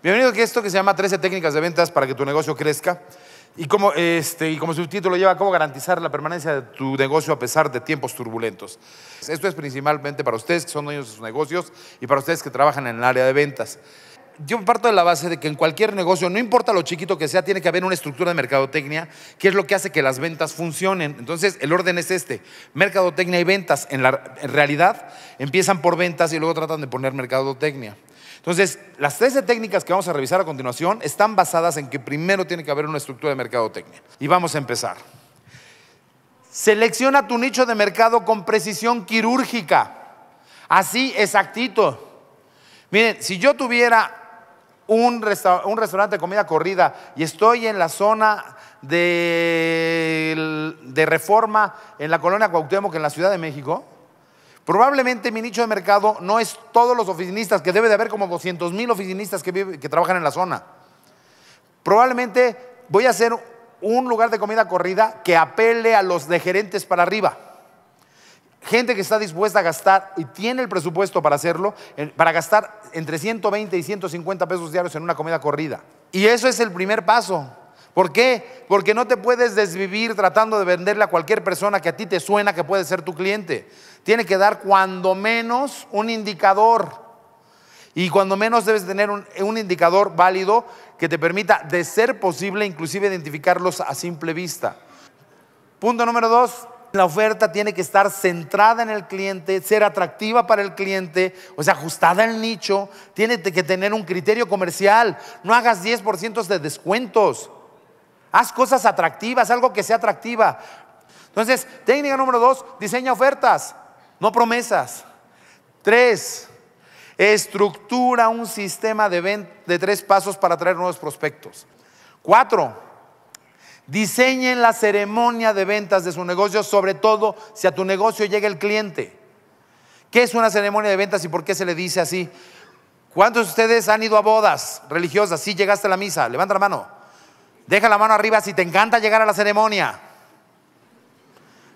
Bienvenido a esto que se llama 13 técnicas de ventas para que tu negocio crezca. Y como, este, y como subtítulo lleva, ¿cómo garantizar la permanencia de tu negocio a pesar de tiempos turbulentos? Esto es principalmente para ustedes que son dueños de sus negocios y para ustedes que trabajan en el área de ventas. Yo parto de la base de que en cualquier negocio, no importa lo chiquito que sea, tiene que haber una estructura de mercadotecnia, que es lo que hace que las ventas funcionen. Entonces, el orden es este, mercadotecnia y ventas. En la en realidad, empiezan por ventas y luego tratan de poner mercadotecnia. Entonces, las 13 técnicas que vamos a revisar a continuación están basadas en que primero tiene que haber una estructura de mercado técnica. Y vamos a empezar. Selecciona tu nicho de mercado con precisión quirúrgica. Así, exactito. Miren, si yo tuviera un, restaurante de comida corrida y estoy en la zona de, de Reforma, en la colonia Cuauhtémoc, en la Ciudad de México, Probablemente mi nicho de mercado no es todos los oficinistas, que debe de haber como 200 mil oficinistas que, trabajan en la zona. Probablemente voy a hacer un lugar de comida corrida que apele a los de gerentes para arriba. Gente que está dispuesta a gastar y tiene el presupuesto para hacerlo, para gastar entre 120 y 150 pesos diarios en una comida corrida. Y eso es el primer paso. ¿Por qué? Porque no te puedes desvivir tratando de venderle a cualquier persona que a ti te suena que puede ser tu cliente. Tiene que dar cuando menos un indicador. Y cuando menos debes tener un, indicador válido que te permita, de ser posible, inclusive identificarlos a simple vista. Punto número dos, la oferta tiene que estar centrada en el cliente, ser atractiva para el cliente, o sea, ajustada al nicho. Tiene que tener un criterio comercial. No hagas 10% de descuentos. Haz cosas atractivas, algo que sea atractiva. Entonces, técnica número dos, diseña ofertas, no promesas. Tres, estructura un sistema de, de tres pasos para atraer nuevos prospectos. Cuatro, diseñen la ceremonia de ventas de su negocio, sobre todo si a tu negocio llega el cliente. ¿Qué es una ceremonia de ventas y por qué se le dice así? ¿Cuántos de ustedes han ido a bodas religiosas? Sí, llegaste a la misa. Levanta la mano. Deja la mano arriba si te encanta llegar a la ceremonia.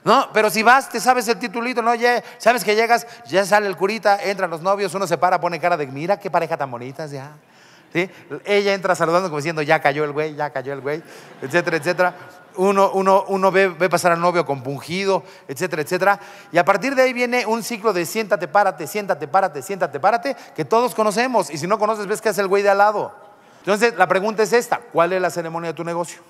No, pero si vas, te sabes el titulito, no, sabes que llegas, ya sale el curita, entran los novios, uno se para, pone cara de, mira qué pareja tan bonita, ya. Ella entra saludando como diciendo, ya cayó el güey, ya cayó el güey, etcétera, etcétera. Uno, ve, ve, pasar al novio compungido, etcétera, etcétera. Y a partir de ahí viene un ciclo de siéntate, párate, siéntate, párate, siéntate, párate, que todos conocemos. Y si no conoces, ves que es el güey de al lado. Entonces, la pregunta es esta, ¿cuál es la ceremonia de tu negocio?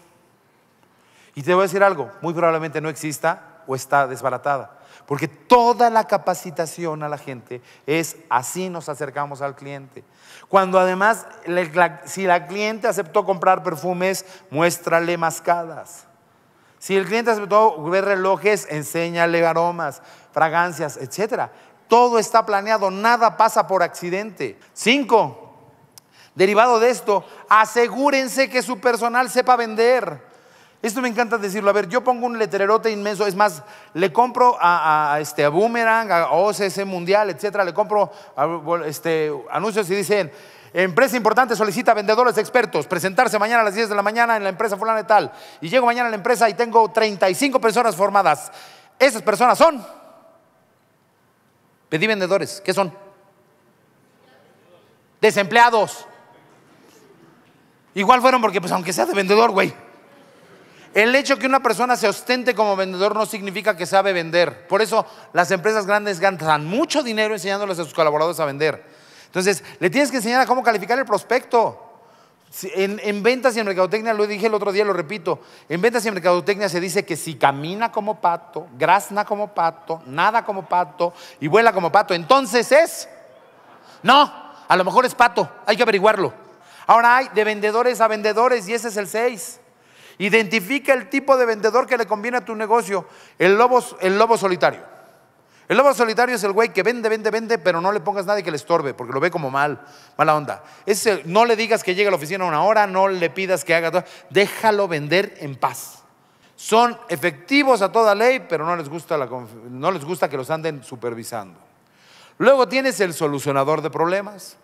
Y te voy a decir algo, muy probablemente no exista o está desbaratada, porque toda la capacitación a la gente es así nos acercamos al cliente. Cuando además, si la cliente aceptó comprar perfumes, muéstrale mascadas. Si el cliente aceptó ver relojes, enséñale aromas, fragancias, etc. Todo está planeado, nada pasa por accidente. Cinco, Derivado de esto, asegúrense que su personal sepa vender. Esto me encanta decirlo. A ver, yo pongo un letrerote inmenso. Es más, le compro a, este, Boomerang, a OCC Mundial, etcétera. Le compro este, anuncios y dicen: Empresa importante solicita vendedores expertos. Presentarse mañana a las 10 de la mañana en la empresa Fulana y tal. Y llego mañana a la empresa y tengo 35 personas formadas. Esas personas son. Pedí vendedores. ¿Qué son? Desempleados. Igual fueron porque, pues aunque sea de vendedor, güey. El hecho que una persona se ostente como vendedor no significa que sabe vender. Por eso las empresas grandes ganan mucho dinero enseñándoles a sus colaboradores a vender. Entonces, le tienes que enseñar a cómo calificar el prospecto. En, en, ventas y en mercadotecnia, lo dije el otro día, lo repito, en ventas y en mercadotecnia se dice que si camina como pato, grazna como pato, nada como pato y vuela como pato, entonces es... No, a lo mejor es pato, hay que averiguarlo. Ahora hay de vendedores a vendedores y ese es el 6. Identifica el tipo de vendedor que le conviene a tu negocio. El lobo, el lobo solitario. El lobo solitario es el güey que vende, vende, vende, pero no le pongas nadie que le estorbe, porque lo ve como mal, mala onda. no le digas que llegue a la oficina una hora, no le pidas que haga todo. Déjalo vender en paz. Son efectivos a toda ley, pero no les gusta, no les gusta que los anden supervisando. Luego tienes el solucionador de problemas.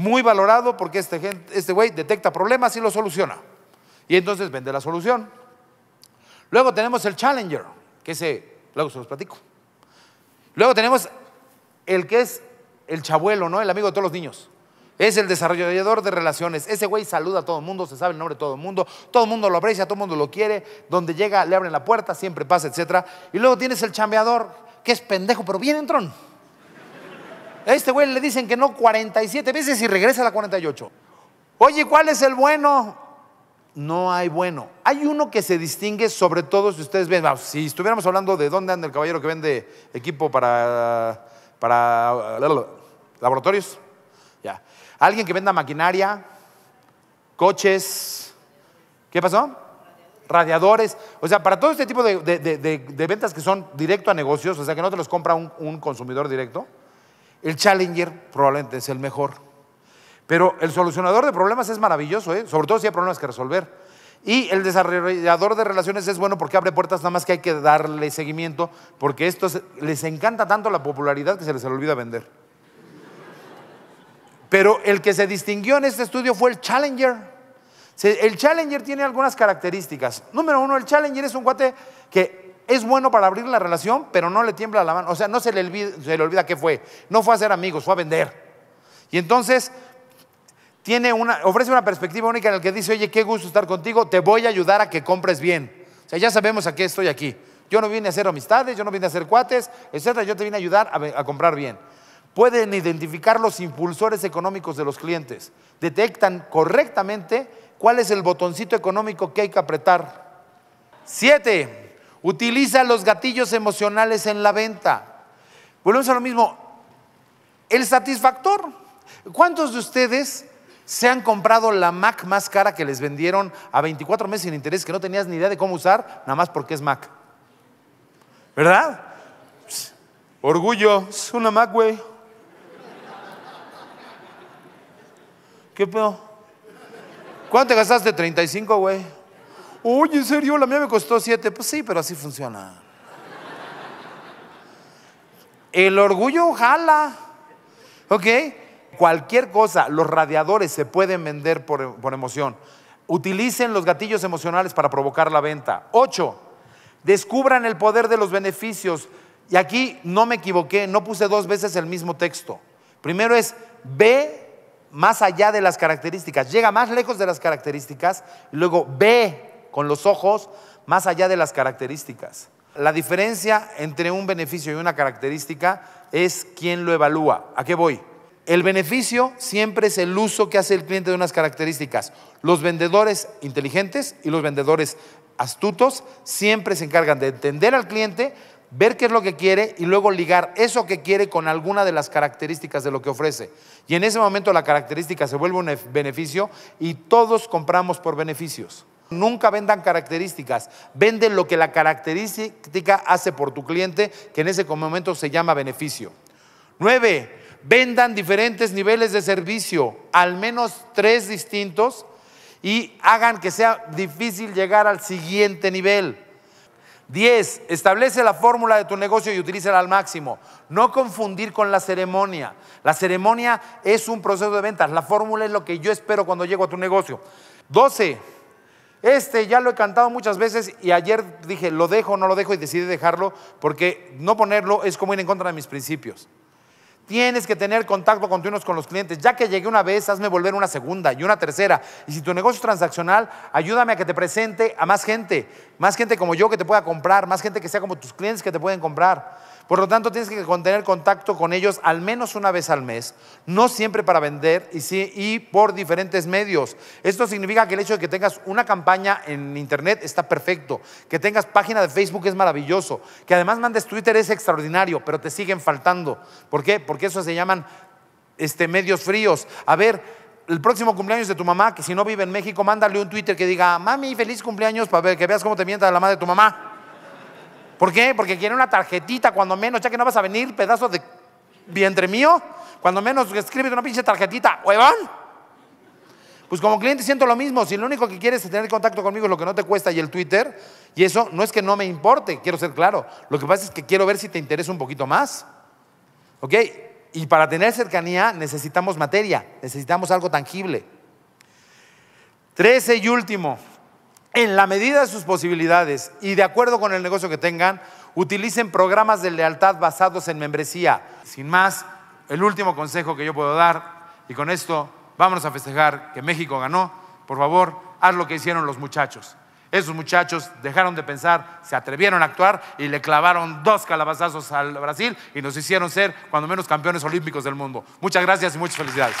Muy valorado porque este, este, güey detecta problemas y los soluciona. Y entonces vende la solución. Luego tenemos el Challenger, que ese, luego se los platico. Luego tenemos el que es el chabuelo, ¿no? El amigo de todos los niños. Es el desarrollador de relaciones. Ese güey saluda a todo el mundo, se sabe el nombre de todo el mundo, todo el mundo lo aprecia, todo el mundo lo quiere, donde llega le abren la puerta, siempre pasa, etc. Y luego tienes el chambeador, que es pendejo, pero bien entrón. A este güey le dicen que no 47 veces y regresa a la 48. Oye, ¿cuál es el bueno? No hay bueno. Hay uno que se distingue, sobre todo si ustedes ven, si estuviéramos hablando de dónde anda el caballero que vende equipo para, para laboratorios, ya. Alguien que venda maquinaria, coches, ¿qué pasó? Radiadores, o sea, para todo este tipo de, ventas que son directo a negocios, o sea, que no te los compra un consumidor directo, el Challenger probablemente es el mejor. Pero el solucionador de problemas es maravilloso, ¿eh? sobre todo si hay problemas que resolver. Y el desarrollador de relaciones es bueno porque abre puertas, nada más que hay que darle seguimiento, porque estos les encanta tanto la popularidad que se les olvida vender. Pero el que se distinguió en este estudio fue el Challenger. El Challenger tiene algunas características. Número uno, el Challenger es un guate que es bueno para abrir la relación, pero no le tiembla la mano. O sea, no se le olvida, qué fue. No fue a ser amigos, fue a vender. Y entonces tiene una, ofrece una perspectiva única en la que dice, oye, qué gusto estar contigo, te voy a ayudar a que compres bien. O sea, ya sabemos a qué estoy aquí. Yo no vine a hacer amistades, yo no vine a hacer cuates, etc. Yo te vine a ayudar a, a comprar bien. Pueden identificar los impulsores económicos de los clientes. Detectan correctamente cuál es el botoncito económico que hay que apretar. Siete, Utiliza los gatillos emocionales en la venta. Volvemos a lo mismo. El satisfactor. ¿Cuántos de ustedes se han comprado la Mac más cara que les vendieron a 24 meses sin interés, que no tenías ni idea de cómo usar, nada más porque es Mac? ¿Verdad? orgullo, es una Mac, güey. ¿Qué pedo? ¿Cuánto te gastaste? 35, güey. Oye, ¿en serio? La mía me costó siete. Pues sí, pero así funciona. El orgullo jala. ¿Ok? Cualquier cosa, los radiadores se pueden vender por, emoción. Utilicen los gatillos emocionales para provocar la venta. Ocho, descubran el poder de los beneficios. Y aquí no me equivoqué, no puse dos veces el mismo texto. Primero es, ve más allá de las características, llega más lejos de las características, luego ve con los ojos más allá de las características. La diferencia entre un beneficio y una característica es quién lo evalúa. ¿A qué voy? El beneficio siempre es el uso que hace el cliente de unas características. Los vendedores inteligentes y los vendedores astutos siempre se encargan de entender al cliente, ver qué es lo que quiere y luego ligar eso que quiere con alguna de las características de lo que ofrece. Y en ese momento la característica se vuelve un beneficio y todos compramos por beneficios. Nunca vendan características, vende lo que la característica hace por tu cliente, que en ese momento se llama beneficio. Nueve, vendan diferentes niveles de servicio, al menos tres distintos, y hagan que sea difícil llegar al siguiente nivel. 10. Establece la fórmula de tu negocio y utilízala al máximo. No confundir con la ceremonia. La ceremonia es un proceso de ventas. La fórmula es lo que yo espero cuando llego a tu negocio. 12 este ya lo he cantado muchas veces y ayer dije, lo dejo, no lo dejo y decidí dejarlo porque no ponerlo es como ir en contra de mis principios. Tienes que tener contacto continuo con los clientes. Ya que llegué una vez, hazme volver una segunda y una tercera. Y si tu negocio es transaccional, ayúdame a que te presente a más gente. Más gente como yo que te pueda comprar, más gente que sea como tus clientes que te pueden comprar. Por lo tanto, tienes que tener contacto con ellos al menos una vez al mes, no siempre para vender y, sí, y por diferentes medios. Esto significa que el hecho de que tengas una campaña en Internet está perfecto, que tengas página de Facebook es maravilloso, que además mandes Twitter es extraordinario, pero te siguen faltando. ¿Por qué? Porque eso se llaman este, medios fríos. A ver, el próximo cumpleaños de tu mamá, que si no vive en México, mándale un Twitter que diga, mami, feliz cumpleaños, para que veas cómo te mienta la madre de tu mamá. ¿Por qué? Porque quiere una tarjetita, cuando menos, ya que no vas a venir, pedazo de vientre mío. Cuando menos escribe una pinche tarjetita, huevón. Pues como cliente siento lo mismo. Si lo único que quieres es tener contacto conmigo es lo que no te cuesta y el Twitter, y eso no es que no me importe, quiero ser claro. Lo que pasa es que quiero ver si te interesa un poquito más. ¿Ok? Y para tener cercanía necesitamos materia, necesitamos algo tangible. Trece y último, en la medida de sus posibilidades y de acuerdo con el negocio que tengan, utilicen programas de lealtad basados en membresía. Sin más, el último consejo que yo puedo dar, y con esto vamos a festejar que México ganó, por favor, haz lo que hicieron los muchachos. Esos muchachos dejaron de pensar, se atrevieron a actuar y le clavaron dos calabazazos al Brasil y nos hicieron ser cuando menos campeones olímpicos del mundo. Muchas gracias y muchas felicidades.